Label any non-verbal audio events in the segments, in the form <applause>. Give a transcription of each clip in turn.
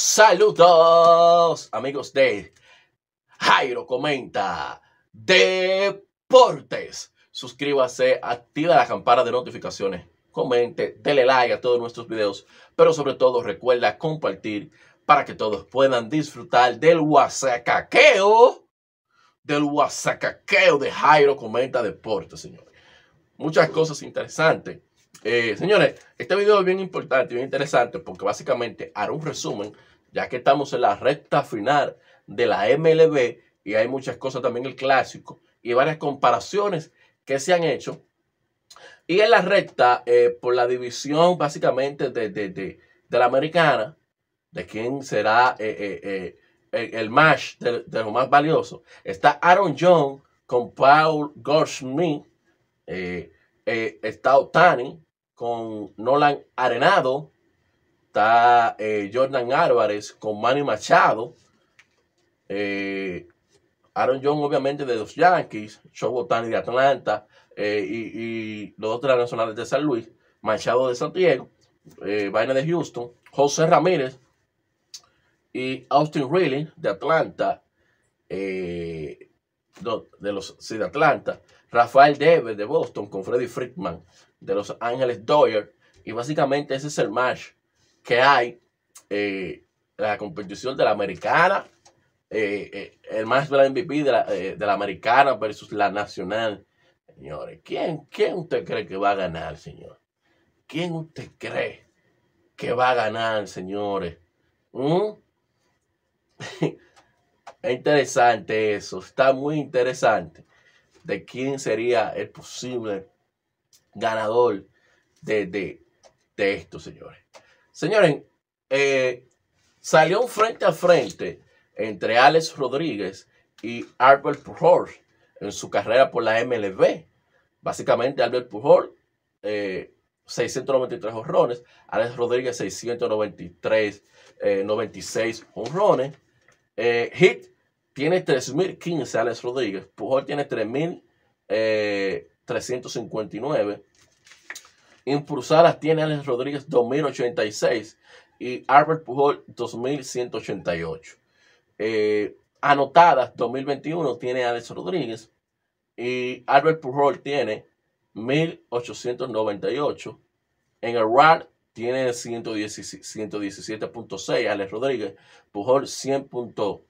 Saludos, amigos de Jairo Comenta Deportes. Suscríbase, activa la campana de notificaciones, comente, dele like a todos nuestros videos, pero sobre todo recuerda compartir para que todos puedan disfrutar del huasacaqueo del huasacaqueo de Jairo Comenta Deportes, señores. Muchas cosas interesantes. Eh, señores, este video es bien importante, bien interesante, porque básicamente hará un resumen ya que estamos en la recta final de la MLB y hay muchas cosas también el clásico y varias comparaciones que se han hecho. Y en la recta, eh, por la división básicamente de, de, de, de, la americana, de quién será eh, eh, el, el, match de, lo más valioso, está Aaron Jones con Paul Goldschmidt, está Otani con Nolan Arenado, Está eh, Jordan Álvarez con Manny Machado. Eh, Aaron John, obviamente, de los Yankees. Joe Botani de Atlanta. Eh, y, los otros nacionales de San Luis. Machado de Santiago. Vaina de Houston. José Ramírez. Y Austin Reilly de Atlanta. de los de Atlanta. Rafael Devers de Boston con Freddy Friedman de Los Ángeles Doyer. Y básicamente ese es el match que hay eh, la competición de la americana, eh, eh, el más MVP de la, de la americana versus la nacional. Señores, ¿quién, ¿quién usted cree que va a ganar, señor? ¿Quién usted cree que va a ganar, señores? ¿Mm? <laughs> es interesante eso, está muy interesante de quién sería el posible ganador de, de esto, señores. Señores, eh, salió un frente a frente entre Alex Rodríguez y Albert Pujol en su carrera por la MLB. Básicamente, Albert Pujol, 693 eh, honrones, Alex Rodríguez, 693, 96 eh, honrones. Hit tiene 3.015 Alex Rodríguez, Pujol tiene 3.359 Impulsadas tiene Alex Rodríguez 2086 y Albert Pujol 2188. Eh, anotadas 2021 tiene Alex Rodríguez y Albert Pujol tiene 1898. En el RAN tiene 117.6 Alex Rodríguez, Pujol 100.7.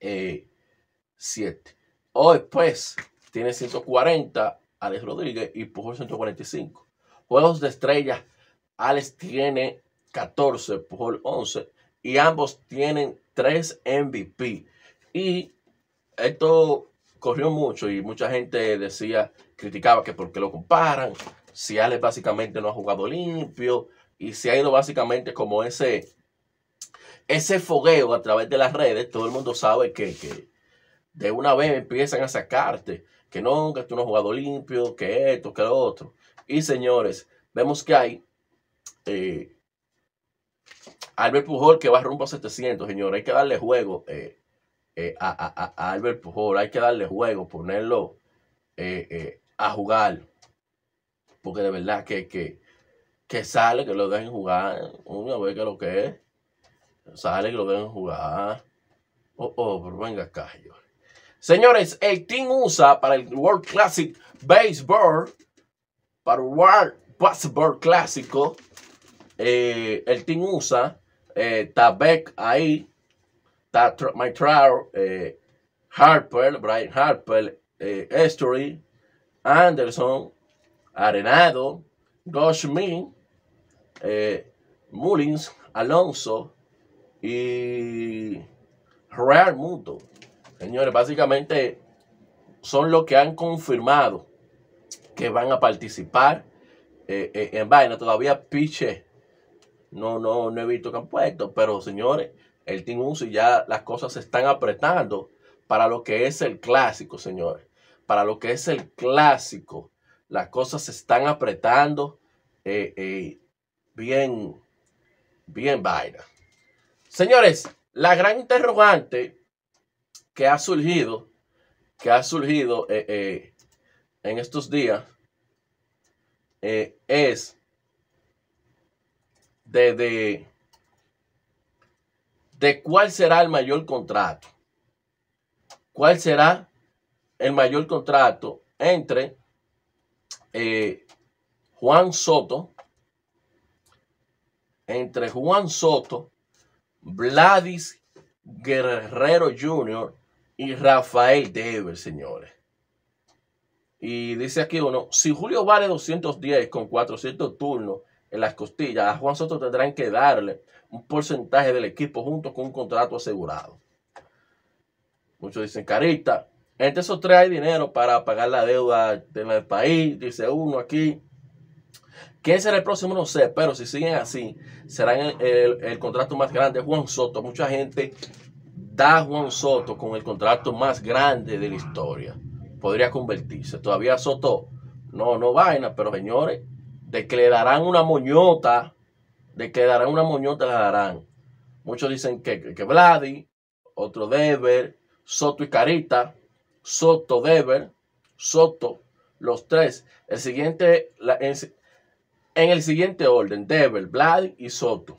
Eh, Hoy pues tiene 140 Alex Rodríguez y Pujol 145. Juegos de estrellas, Alex tiene 14 por 11 y ambos tienen 3 MVP. Y esto corrió mucho y mucha gente decía, criticaba que porque lo comparan, si Alex básicamente no ha jugado limpio y se ha ido básicamente como ese, ese fogueo a través de las redes, todo el mundo sabe que, que de una vez empiezan a sacarte, que no, que tú no has jugado limpio, que esto, que lo otro. Y señores, vemos que hay eh, Albert Pujol que va rumbo a 700, señores. Hay que darle juego eh, eh, a, Albert Pujol. Hay que darle juego, ponerlo a jugar. Porque de verdad que, que sale, que lo dejen jugar. Una vez que lo que es. Sale que lo dejen jugar. Oh, oh, pero venga acá, señores. Señores, el Team USA para el World Classic Baseball para World Basketball Clásico. Eh, el Team USA, eh, Tabek ahí, Mike Trout, eh, Harper, Brian Harper, Estory, Anderson, Arenado, Min Mullins, Alonso y Real Mundo Señores, básicamente son los que han confirmado que van a participar eh, eh, en vaina. Todavía Piche no, no, no he visto que han puesto, pero señores, el Team y ya las cosas se están apretando para lo que es el clásico, señores. Para lo que es el clásico, las cosas se están apretando eh, bien, bien vaina. Señores, la gran interrogante que ha surgido, que ha surgido eh, en estos días eh, es de, de, cuál será el mayor contrato. ¿Cuál será el mayor contrato entre eh, Juan Soto, entre Juan Soto, Vladis Guerrero Jr. y Rafael Devers señores. Y dice aquí uno, si Julio vale 210 con 400 turnos en las costillas, a Juan Soto tendrán que darle un porcentaje del equipo junto con un contrato asegurado. Muchos dicen, carita, entre esos tres hay dinero para pagar la deuda del país, dice uno aquí. ¿Quién será el próximo? No sé, pero si siguen así, será el, contrato más grande. Juan Soto, mucha gente da a Juan Soto con el contrato más grande de la historia podría convertirse. Todavía Soto no, no vaina, pero señores, de que le darán una moñota, de que le darán una moñota, la darán. Muchos dicen que, que Vladi, otro Dever Soto y Carita, Soto, Dever Soto, los tres. El siguiente, en, el siguiente orden, Dever Vladi y Soto.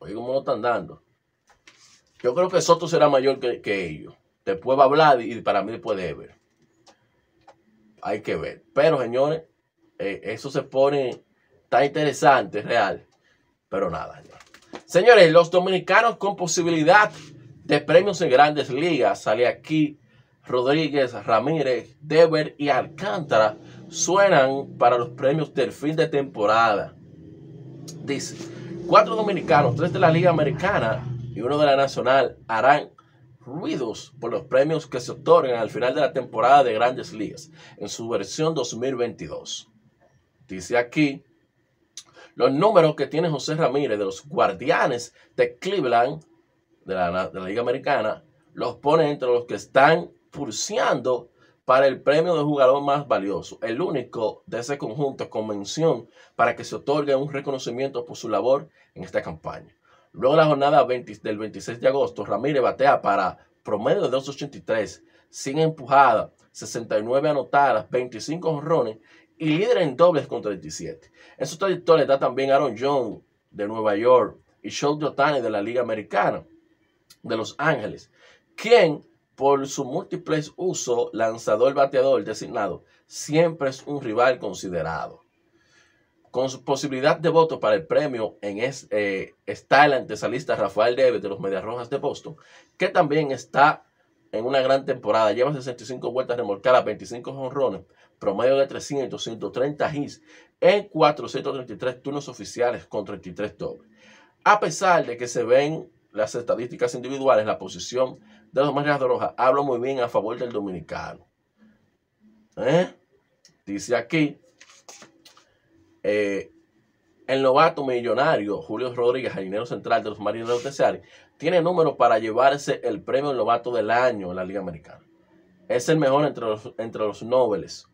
Oye, cómo lo están dando. Yo creo que Soto será mayor que ellos. Después va a hablar y para mí después de ver. Hay que ver. Pero, señores, eh, eso se pone tan interesante, real. Pero nada, señores. los dominicanos con posibilidad de premios en grandes ligas. Sale aquí Rodríguez, Ramírez, Dever y Alcántara. Suenan para los premios del fin de temporada. Dice, cuatro dominicanos, tres de la Liga Americana y uno de la Nacional harán ruidos por los premios que se otorgan al final de la temporada de Grandes Ligas en su versión 2022. Dice aquí los números que tiene José Ramírez de los Guardianes de Cleveland, de la, Liga Americana, los pone entre los que están pulseando para el premio de jugador más valioso, el único de ese conjunto con mención para que se otorgue un reconocimiento por su labor en esta campaña. Luego de la jornada del 26 de agosto, Ramírez batea para promedio de 2.83, sin empujada, 69 anotadas, 25 honrones y líder en dobles con 37. En su trayectoria está también Aaron Jones de Nueva York y Sean Otani de la Liga Americana de Los Ángeles, quien por su múltiples uso lanzador-bateador designado siempre es un rival considerado con su posibilidad de voto para el premio en es, eh, está el antesalista Rafael Deves de los Medias Rojas de Boston, que también está en una gran temporada. Lleva 65 vueltas remolcadas, 25 jonrones, promedio de 300, 130 hits en 433 turnos oficiales con 33 dobles. A pesar de que se ven las estadísticas individuales, la posición de los Medias Rojas habla muy bien a favor del dominicano. ¿eh? Dice aquí eh, el novato millonario Julio Rodríguez, jardinero central de los Marinos de Seattle, tiene números para llevarse el premio novato del año en la Liga Americana. Es el mejor entre los, entre los nobles.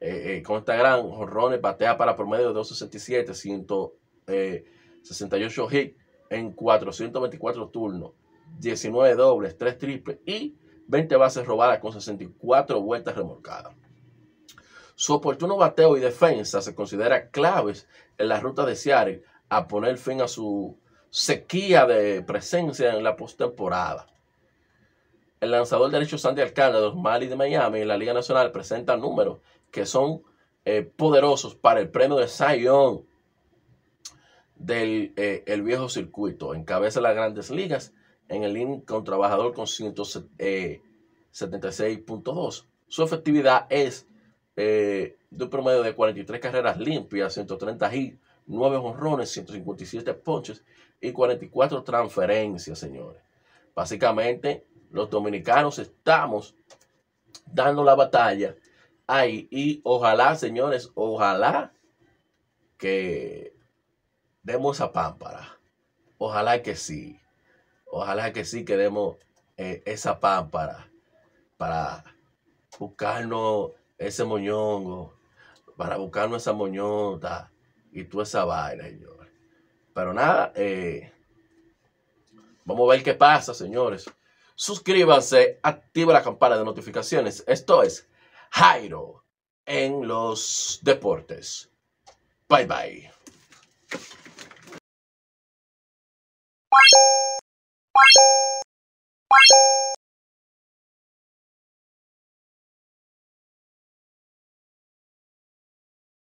Eh, eh, con esta gran jorrones, patea para promedio de 267, 168 hits en 424 turnos, 19 dobles, 3 triples y 20 bases robadas con 64 vueltas remolcadas. Su pues, oportuno bateo y defensa se considera claves en la ruta de Seattle a poner fin a su sequía de presencia en la postemporada. El lanzador derecho Sandy Alcalde de los Mali de Miami en la Liga Nacional presenta números que son eh, poderosos para el premio de Zion del eh, el viejo circuito. Encabeza las grandes ligas en el con Trabajador con 176.2. Su efectividad es eh, de un promedio de 43 carreras limpias, 130 hits, 9 honrones, 157 ponches y 44 transferencias, señores. Básicamente, los dominicanos estamos dando la batalla ahí y ojalá, señores, ojalá que demos esa pámpara. Ojalá que sí. Ojalá que sí que demos eh, esa pámpara para buscarnos ese moñongo, para buscarnos esa moñota y tú esa vaina, señor. Pero nada, eh, vamos a ver qué pasa, señores. Suscríbanse, activa la campana de notificaciones. Esto es Jairo en los deportes. Bye bye.